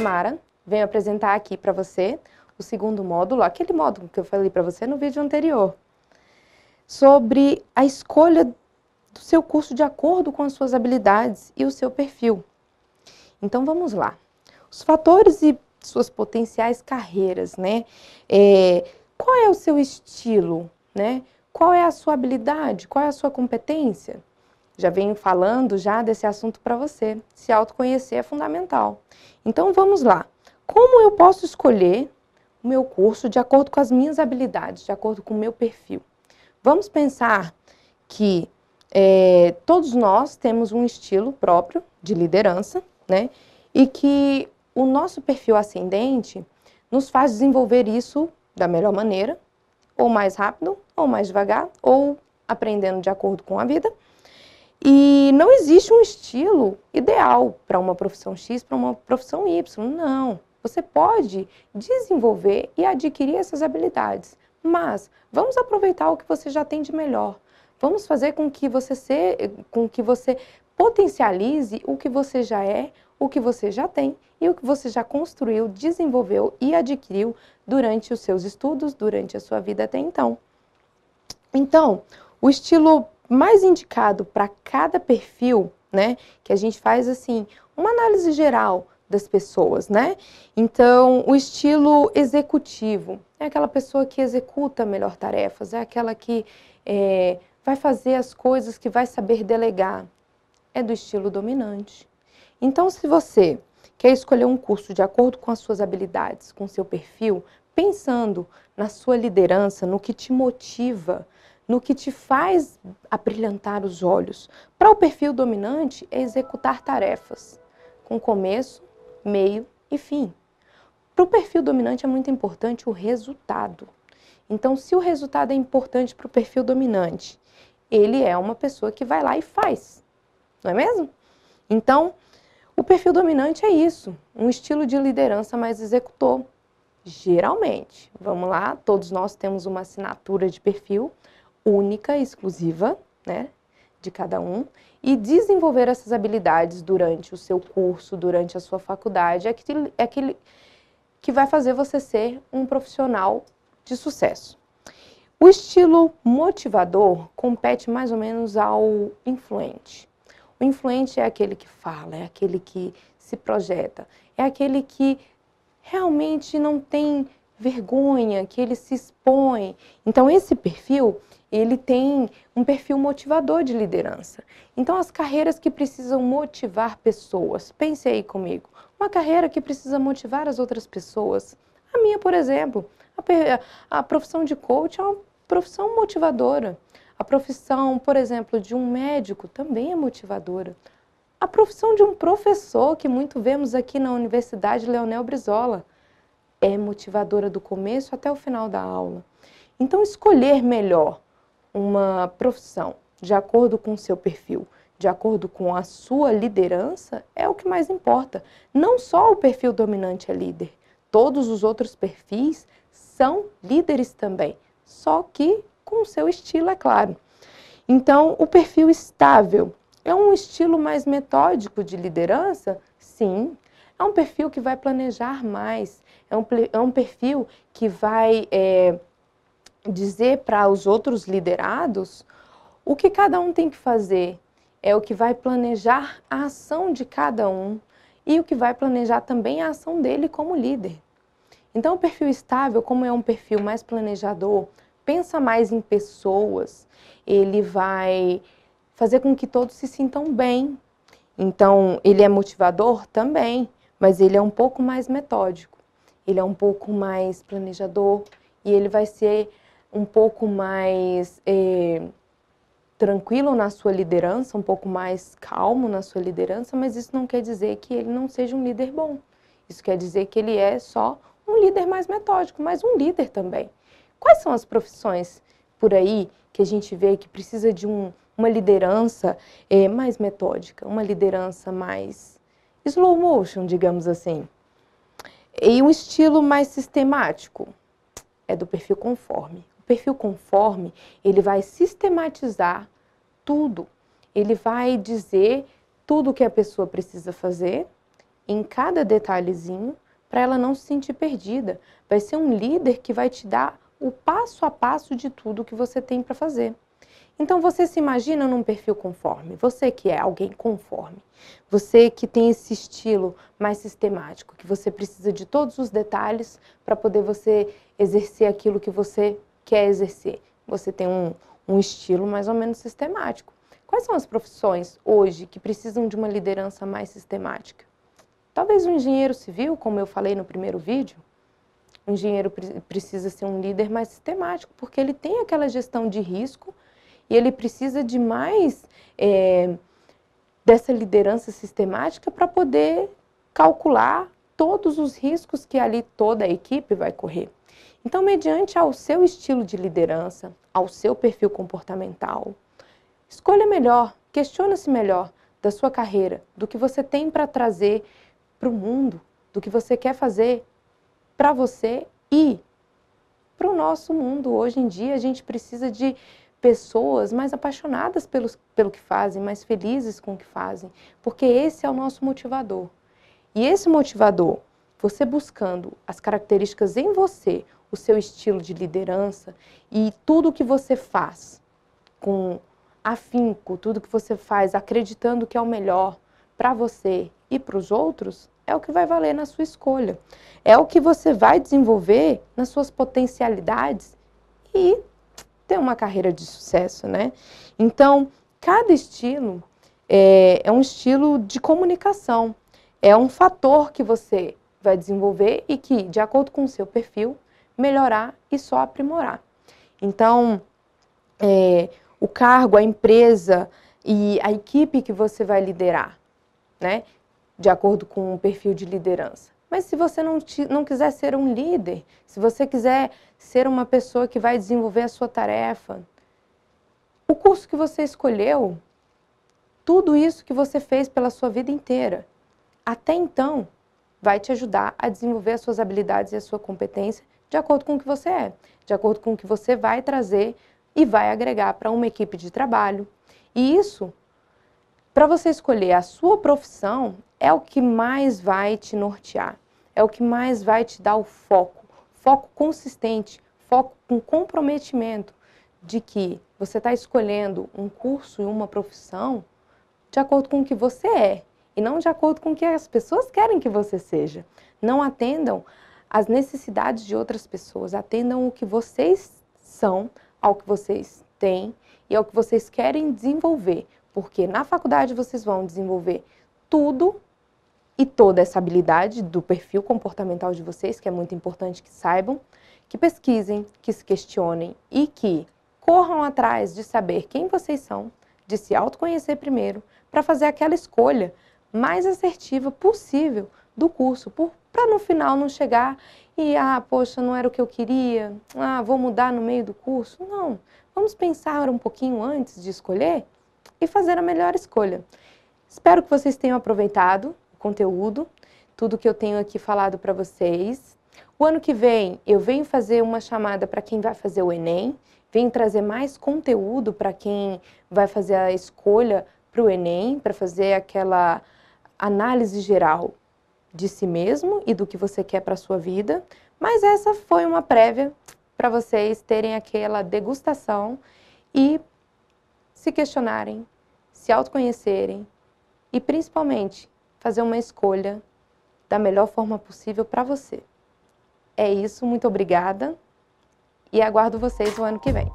Amara, venho apresentar aqui para você o segundo módulo, aquele módulo que eu falei para você no vídeo anterior, sobre a escolha do seu curso de acordo com as suas habilidades e o seu perfil. Então vamos lá. Os fatores e suas potenciais carreiras, né? É, qual é o seu estilo, né? Qual é a sua habilidade? Qual é a sua competência? já venho falando já desse assunto para você. Se autoconhecer é fundamental. Então vamos lá. Como eu posso escolher o meu curso de acordo com as minhas habilidades, de acordo com o meu perfil? Vamos pensar que é, todos nós temos um estilo próprio de liderança, né? E que o nosso perfil ascendente nos faz desenvolver isso da melhor maneira, ou mais rápido, ou mais devagar, ou aprendendo de acordo com a vida e não existe um estilo ideal para uma profissão X, para uma profissão Y. Não. Você pode desenvolver e adquirir essas habilidades, mas vamos aproveitar o que você já tem de melhor. Vamos fazer com que você se, com que você potencialize o que você já é, o que você já tem e o que você já construiu, desenvolveu e adquiriu durante os seus estudos, durante a sua vida até então. Então, o estilo mais indicado para cada perfil, né? Que a gente faz assim, uma análise geral das pessoas, né? Então, o estilo executivo é aquela pessoa que executa melhor tarefas, é aquela que é, vai fazer as coisas que vai saber delegar. É do estilo dominante. Então, se você quer escolher um curso de acordo com as suas habilidades, com seu perfil, pensando na sua liderança, no que te motiva, no que te faz abrilhantar os olhos. Para o perfil dominante, é executar tarefas com começo, meio e fim. Para o perfil dominante é muito importante o resultado. Então, se o resultado é importante para o perfil dominante, ele é uma pessoa que vai lá e faz, não é mesmo? Então, o perfil dominante é isso, um estilo de liderança mais executor. Geralmente, vamos lá, todos nós temos uma assinatura de perfil, única, exclusiva, né, de cada um, e desenvolver essas habilidades durante o seu curso, durante a sua faculdade, é aquele, é aquele que vai fazer você ser um profissional de sucesso. O estilo motivador compete mais ou menos ao influente. O influente é aquele que fala, é aquele que se projeta, é aquele que realmente não tem vergonha, que ele se expõe. Então esse perfil, ele tem um perfil motivador de liderança. Então as carreiras que precisam motivar pessoas, pense aí comigo, uma carreira que precisa motivar as outras pessoas. A minha, por exemplo, a, a profissão de coach é uma profissão motivadora. A profissão, por exemplo, de um médico também é motivadora. A profissão de um professor, que muito vemos aqui na Universidade Leonel Brizola, é motivadora do começo até o final da aula. Então, escolher melhor uma profissão de acordo com o seu perfil, de acordo com a sua liderança, é o que mais importa. Não só o perfil dominante é líder, todos os outros perfis são líderes também, só que com o seu estilo, é claro. Então, o perfil estável é um estilo mais metódico de liderança? Sim, é um perfil que vai planejar mais, é um, é um perfil que vai é, dizer para os outros liderados o que cada um tem que fazer, é o que vai planejar a ação de cada um e o que vai planejar também a ação dele como líder. Então, o perfil estável, como é um perfil mais planejador, pensa mais em pessoas, ele vai fazer com que todos se sintam bem. Então, ele é motivador também mas ele é um pouco mais metódico, ele é um pouco mais planejador e ele vai ser um pouco mais eh, tranquilo na sua liderança, um pouco mais calmo na sua liderança, mas isso não quer dizer que ele não seja um líder bom. Isso quer dizer que ele é só um líder mais metódico, mas um líder também. Quais são as profissões por aí que a gente vê que precisa de um, uma liderança eh, mais metódica, uma liderança mais slow motion, digamos assim. E um estilo mais sistemático é do perfil conforme. O perfil conforme, ele vai sistematizar tudo. Ele vai dizer tudo que a pessoa precisa fazer em cada detalhezinho para ela não se sentir perdida. Vai ser um líder que vai te dar o passo a passo de tudo que você tem para fazer. Então você se imagina num perfil conforme, você que é alguém conforme, você que tem esse estilo mais sistemático, que você precisa de todos os detalhes para poder você exercer aquilo que você quer exercer. Você tem um, um estilo mais ou menos sistemático. Quais são as profissões hoje que precisam de uma liderança mais sistemática? Talvez um engenheiro civil, como eu falei no primeiro vídeo, o engenheiro precisa ser um líder mais sistemático, porque ele tem aquela gestão de risco e ele precisa de mais é, dessa liderança sistemática para poder calcular todos os riscos que ali toda a equipe vai correr. Então, mediante ao seu estilo de liderança, ao seu perfil comportamental, escolha melhor, questiona-se melhor da sua carreira, do que você tem para trazer para o mundo, do que você quer fazer para você e para o nosso mundo. Hoje em dia, a gente precisa de pessoas mais apaixonadas pelos, pelo que fazem, mais felizes com o que fazem, porque esse é o nosso motivador. E esse motivador, você buscando as características em você, o seu estilo de liderança e tudo o que você faz com afinco, tudo que você faz acreditando que é o melhor para você e para os outros, é o que vai valer na sua escolha. É o que você vai desenvolver nas suas potencialidades e ter uma carreira de sucesso, né? Então, cada estilo é, é um estilo de comunicação, é um fator que você vai desenvolver e que, de acordo com o seu perfil, melhorar e só aprimorar. Então, é, o cargo, a empresa e a equipe que você vai liderar, né? De acordo com o perfil de liderança. Mas se você não, não quiser ser um líder, se você quiser ser uma pessoa que vai desenvolver a sua tarefa, o curso que você escolheu, tudo isso que você fez pela sua vida inteira, até então, vai te ajudar a desenvolver as suas habilidades e a sua competência de acordo com o que você é, de acordo com o que você vai trazer e vai agregar para uma equipe de trabalho. E isso, para você escolher a sua profissão, é o que mais vai te nortear, é o que mais vai te dar o foco, foco consistente, foco com comprometimento de que você está escolhendo um curso e uma profissão de acordo com o que você é e não de acordo com o que as pessoas querem que você seja. Não atendam às necessidades de outras pessoas, atendam o que vocês são, ao que vocês têm e ao que vocês querem desenvolver, porque na faculdade vocês vão desenvolver tudo e toda essa habilidade do perfil comportamental de vocês, que é muito importante que saibam, que pesquisem, que se questionem e que corram atrás de saber quem vocês são, de se autoconhecer primeiro, para fazer aquela escolha mais assertiva possível do curso, para no final não chegar e, ah, poxa, não era o que eu queria, ah, vou mudar no meio do curso. Não, vamos pensar um pouquinho antes de escolher e fazer a melhor escolha. Espero que vocês tenham aproveitado conteúdo, tudo que eu tenho aqui falado para vocês. O ano que vem eu venho fazer uma chamada para quem vai fazer o Enem, venho trazer mais conteúdo para quem vai fazer a escolha para o Enem, para fazer aquela análise geral de si mesmo e do que você quer para a sua vida. Mas essa foi uma prévia para vocês terem aquela degustação e se questionarem, se autoconhecerem e principalmente fazer uma escolha da melhor forma possível para você. É isso, muito obrigada e aguardo vocês o ano que vem.